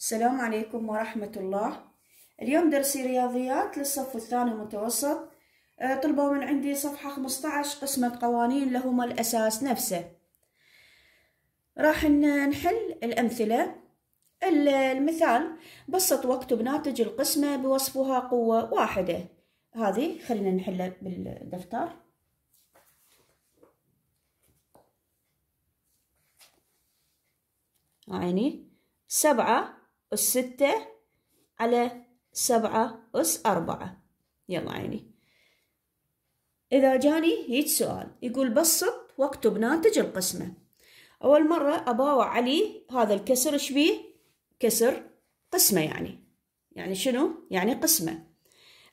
السلام عليكم ورحمة الله اليوم درسي رياضيات للصف الثاني المتوسط أه، طلبوا من عندي صفحة 15 قسمة قوانين لهما الأساس نفسه راح نحل الأمثلة المثال بسط واكتب ناتج القسمة بوصفها قوة واحدة هذه خلينا نحلها بالدفتر عيني سبعة أس ستة على سبعة أس أربعة يلا عيني إذا جاني هيك سؤال يقول بسط واكتب ناتج القسمة أول مرة أباوع علي هذا الكسر شبيه كسر قسمة يعني يعني شنو؟ يعني قسمة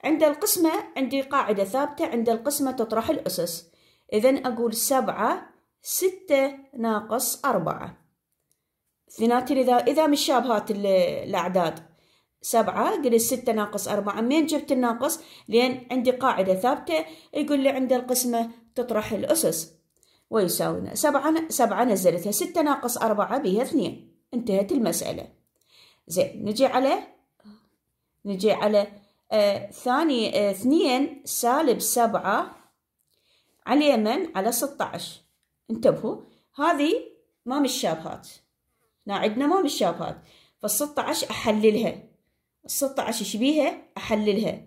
عند القسمة عندي قاعدة ثابتة عند القسمة تطرح الأسس إذا أقول سبعة ستة ناقص أربعة ثناتر إذا إذا مش شابهات الأعداد سبعة قل ستة ناقص أربعة منين جبت الناقص؟ لأن عندي قاعدة ثابتة يقول لي عند القسمة تطرح الأسس ويساوي سبعة سبعة نزلتها ستة ناقص أربعة بها اثنين انتهت المسألة زين نجي على نجي على آه ثاني آه اثنين سالب سبعة على اليمن على ستة عشر انتبهوا هذه ما مش شابهات لا عندنا ما بالشافات فالستة عشر أحللها الستة عشر بيها أحللها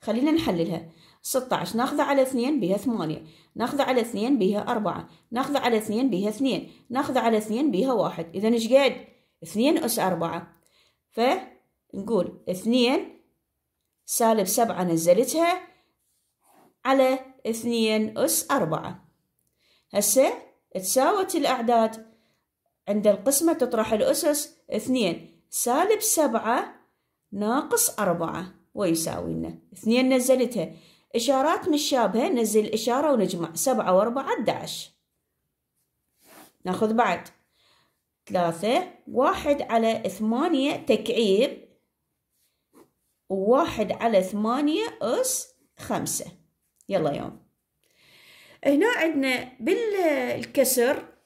خلينا نحللها ستة عشر على اثنين بها ثمانية ناخذه على اثنين بها أربعة ناخذه على اثنين بها اثنين ناخذه على اثنين بها واحد إذا إيش قد اثنين أس أربعة فنقول اثنين سالب سبعة نزلتها على اثنين أس أربعة هسه تساوت الأعداد عند القسمة تطرح الأسس اثنين سالب سبعة ناقص أربعة ويساوي لنا اثنين نزلتها إشارات مشابهة نزل الإشارة ونجمع سبعة وأربعة داعش ناخذ بعد ثلاثة واحد على ثمانية تكعيب وواحد على ثمانية أس خمسة يلا يوم هنا عندنا بالكسر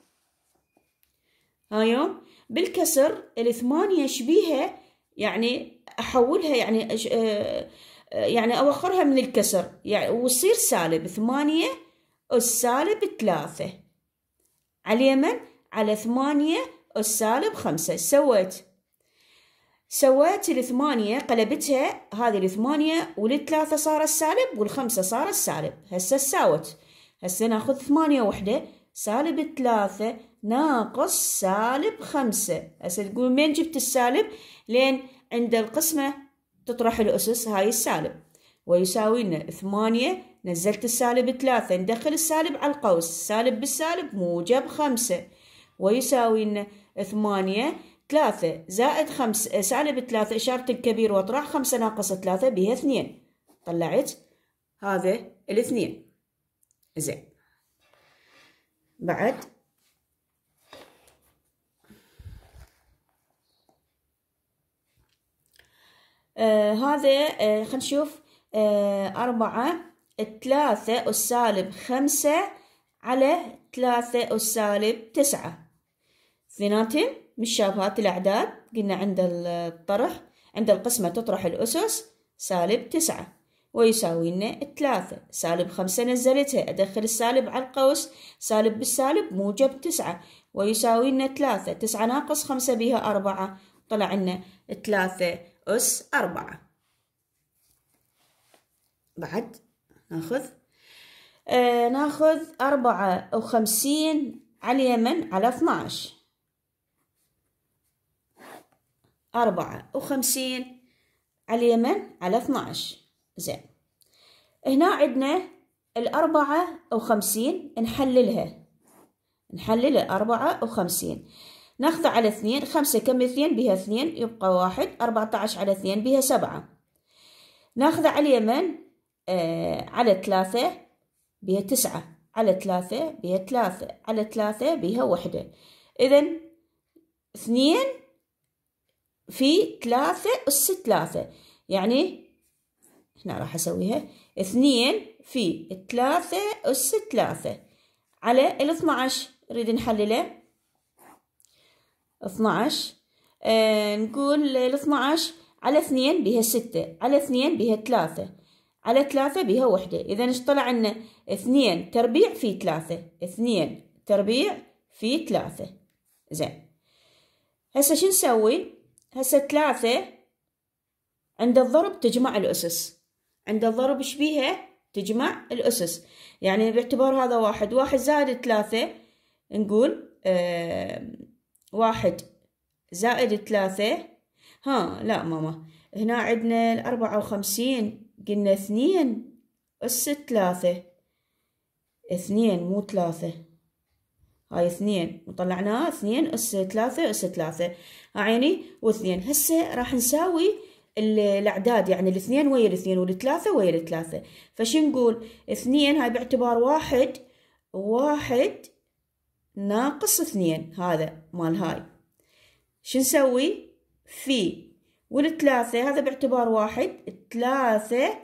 هايون بالكسر الثمانية شبيهة يعني أحولها يعني آه، يعني أوخرها من الكسر يعني وصير سالب ثمانية السالب ثلاثة على اليمن على ثمانية السالب خمسة سويت سويت الثمانية قلبتها هذه الثمانية والثلاثة صار السالب والخمسة صار السالب هسه ساوت هسه ناخذ ثمانية وحدة سالب ثلاثة ناقص سالب خمسة هسه تقول من جبت السالب لين عند القسمة تطرح الأسس هاي السالب ويساوي لنا ثمانية نزلت السالب ثلاثة ندخل السالب على القوس سالب بالسالب موجب خمسة ويساوي لنا ثمانية ثلاثة زائد خمس آه، سالب ثلاثة إشارة الكبير واطرح خمسة ناقص ثلاثة بها اثنين طلعت هذا الاثنين زين بعد وهذا آه، خلينا نشوف آه، أربعة ثلاثة السالب خمسة على ثلاثة السالب تسعة اثنيناتهم شافات الأعداد قلنا عند الطرح عند القسمة تطرح الأسس سالب تسعة ويساوي لنا ثلاثة سالب خمسة نزلتها أدخل السالب على القوس سالب بالسالب موجب تسعة ويساوي لنا ثلاثة تسعة ناقص خمسة بها أربعة طلع لنا ثلاثة أس أربعة بعد ناخذ آه ناخذ أربعة وخمسين على اليمن على اثناش أربعة وخمسين على اليمن على اثناش زين هنا عندنا الأربعة وخمسين نحللها نحلل الأربعة وخمسين ناخذ على اثنين خمسة كم اثنين بها اثنين يبقى واحد أربعة عشر على اثنين بها سبعة ناخذ على اليمن آه، على ثلاثة بها تسعة على ثلاثة بها ثلاثة على ثلاثة بها وحدة إذا اثنين في ثلاثة أس ثلاثة يعني هنا راح أسويها اثنين في ثلاثة أس ثلاثة على الاثنى عشر نريد نحلله اثنى عشر آه نقول الاثنى عشر على اثنين بها ستة على اثنين بها ثلاثة على ثلاثة بها وحدة إذا إيش طلع عنا اثنين تربيع في ثلاثة اثنين تربيع في ثلاثة زين هسا شو نسوي هسا ثلاثة عند الضرب تجمع الأسس عند الضرب إيش بيها تجمع الأسس يعني باعتبار هذا واحد واحد زائد ثلاثة نقول آه واحد زائد ثلاثة ها لا ماما هنا عندنا الأربعة وخمسين قلنا اثنين أس ثلاثة اثنين مو ثلاثة هاي اثنين وطلعناها اثنين أس ثلاثة أس ثلاثة عيني واثنين هسه راح نساوي الأعداد يعني الاثنين ويا الاثنين والثلاثة ويا الثلاثة فشو نقول اثنين هاي باعتبار واحد واحد ناقص اثنين هذا مال هاي شو نسوي في والثلاثة هذا باعتبار واحد ثلاثة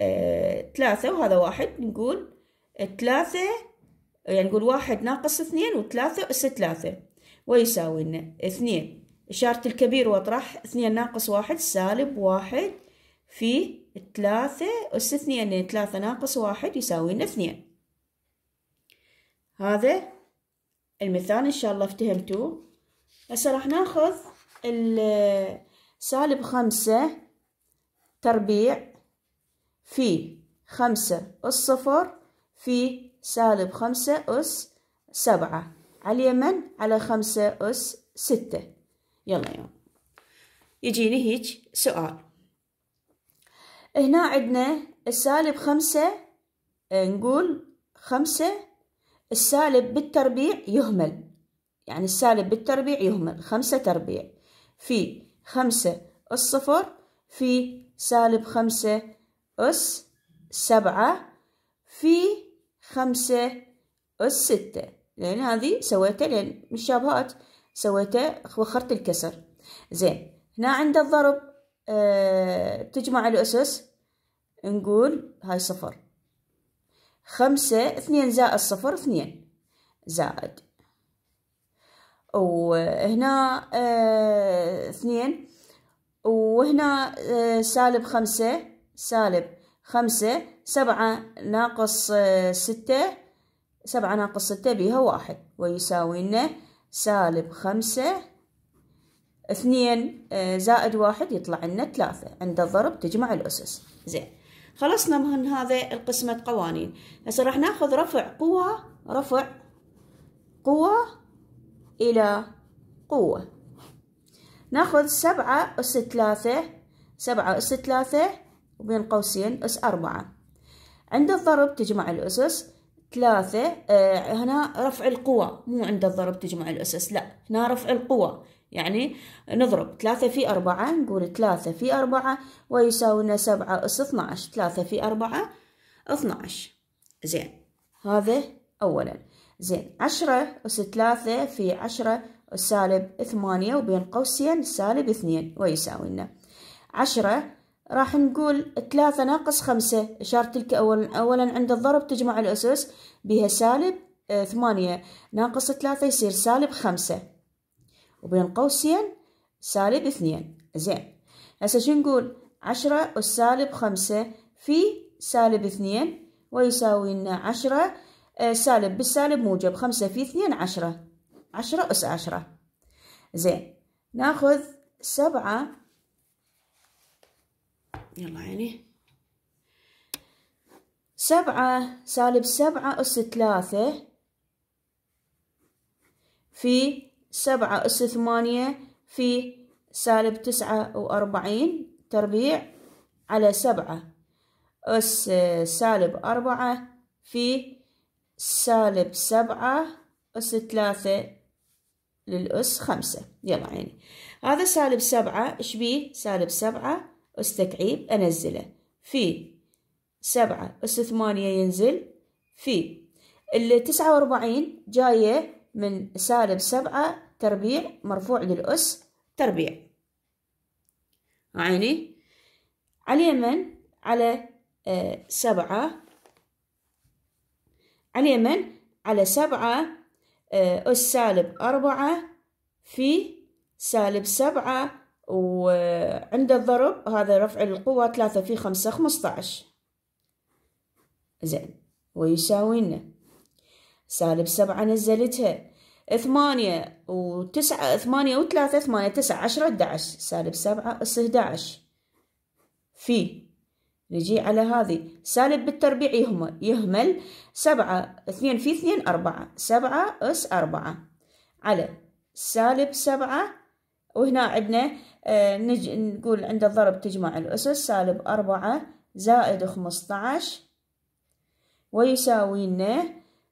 آه، ثلاثة وهذا واحد نقول ثلاثة يعني نقول واحد ناقص اثنين وثلاثة أس ثلاثة ويساوي لنا اثنين إشارة الكبير واطرح اثنين ناقص واحد سالب واحد في ثلاثة أس اثنين يعني ثلاثة ناقص واحد يساوي لنا اثنين هذا المثال إن شاء الله افتهمتوه هسه راح ناخذ سالب خمسة تربيع في خمسة أس صفر في سالب خمسة أس سبعة على اليمن على خمسة أس ستة يلا يوم يجيني هيج سؤال هنا عندنا السالب خمسة آه، نقول خمسة السالب بالتربيع يهمل يعني السالب بالتربيع يهمل خمسة تربيع في خمسة أس صفر في سالب خمسة أس سبعة في خمسة أس ستة لأن هذه سويتها لأن مشابهات سويتها وخرت الكسر زين هنا عند الضرب أه تجمع الأسس نقول هاي صفر خمسة اثنين زائد صفر اثنين زائد وهنا آه، اثنين وهنا آه، سالب خمسة سالب خمسة سبعة ناقص آه، ستة سبعة ناقص ستة بيها واحد ويساوي لنا سالب خمسة اثنين زائد واحد يطلع لنا ثلاثة عند الضرب تجمع الأسس زين خلصنا من هذا القسمة قوانين هسه راح ناخذ رفع قوى رفع إلى قوة ناخذ سبعة أس ثلاثة سبعة أس ثلاثة وبين قوسين أس أربعة عند الضرب تجمع الأسس ثلاثة آه هنا رفع القوى مو عند الضرب تجمع الأسس لا هنا رفع القوى يعني نضرب ثلاثة في أربعة نقول ثلاثة في أربعة ويساوينا سبعة أس اثناش ثلاثة في أربعة اثناش زين هذا أولا زين عشرة أس ثلاثة في عشرة سالب ثمانية وبين قوسين سالب اثنين ويساوي لنا عشرة راح نقول ثلاثة ناقص خمسة إشارة تلك أولا, أولا عند الضرب تجمع الأسس بها سالب آه، ثمانية ناقص ثلاثة يصير سالب خمسة وبين قوسين سالب اثنين زين هسه شو نقول عشرة أس سالب خمسة في سالب اثنين ويساوي لنا عشرة آه، سالب بالسالب موجب خمسة في اثنين عشرة عشرة أس عشرة زين ناخذ سبعة يلا عيني سبعة سالب سبعة أس ثلاثة في سبعة أس ثمانية في سالب تسعة وأربعين تربيع على سبعة أس سالب أربعة في سالب سبعة أس ثلاثة للأس خمسة يلا عيني هذا سالب سبعة إيش بيه سالب سبعة أس تكعيب أنزله في سبعة أس ثمانية ينزل في التسعة وأربعين جاية من سالب سبعة تربيع مرفوع للأس تربيع عيني على اليمن على آه، سبعة على من؟ على سبعة آه، أس سالب أربعة في سالب سبعة وعند الضرب هذا رفع القوة ثلاثة في خمسة خمسطعش زين ويساوي لنا سالب سبعة نزلتها ثمانية وتسعة ثمانية وثلاثة ثمانية تسعة عشرة عشر سالب سبعة أس دعش في نجي على هذه سالب بالتربيع يهمل يهمل سبعة اثنين في اثنين أربعة سبعة أس أربعة على سالب سبعة وهنا عندنا آه نج... نقول عند الضرب تجمع الأسس سالب أربعة زائد خمسطعش ويساوي لنا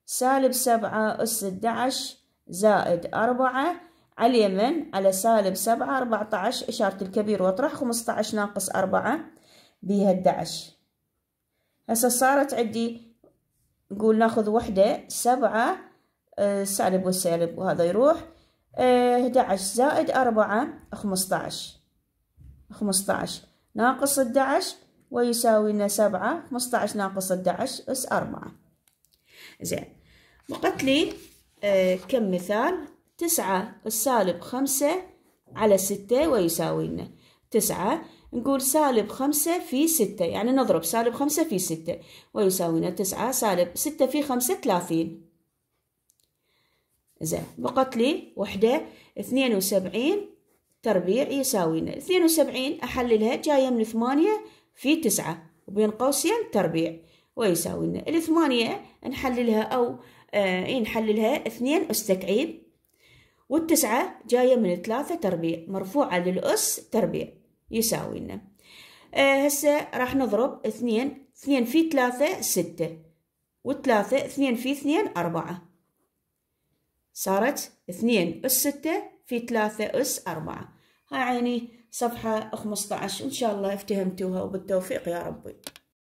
سالب سبعة أس ستة عشر زائد أربعة على اليمن على سالب سبعة أربعطعش إشارة الكبير واطرح خمسطعش ناقص أربعة بيها الدعش هسه صارت عندي نقول ناخذ وحدة سبعة آه، سالب وسالب وهذا يروح 11 آه، زائد 4 15 15 ناقص 11 ويساوي لنا 7 15 ناقص 11 اس 4 زين بقت لي آه، كم مثال 9 السالب 5 على 6 ويساوي لنا 9 نقول سالب خمسة في ستة يعني نضرب سالب خمسة في ستة ويساوينا تسعة سالب ستة في خمسة ثلاثين زين بقت لي وحدة اثنين وسبعين تربيع يساوينا اثنين وسبعين أحللها جاية من ثمانية في تسعة وبين قوسين تربيع ويساوينا الثمانية نحللها أو آه نحللها اثنين أستكعيب والتسعة جاية من ثلاثة تربيع مرفوعة للأس تربيع يساوي لنا آه هسه راح نضرب اثنين اثنين في ثلاثة ستة وثلاثة اثنين في اثنين أربعة صارت اثنين أس ستة في ثلاثة أس أربعة هاي عيني صفحة خمسطعش إن شاء الله افتهمتوها وبالتوفيق يا ربي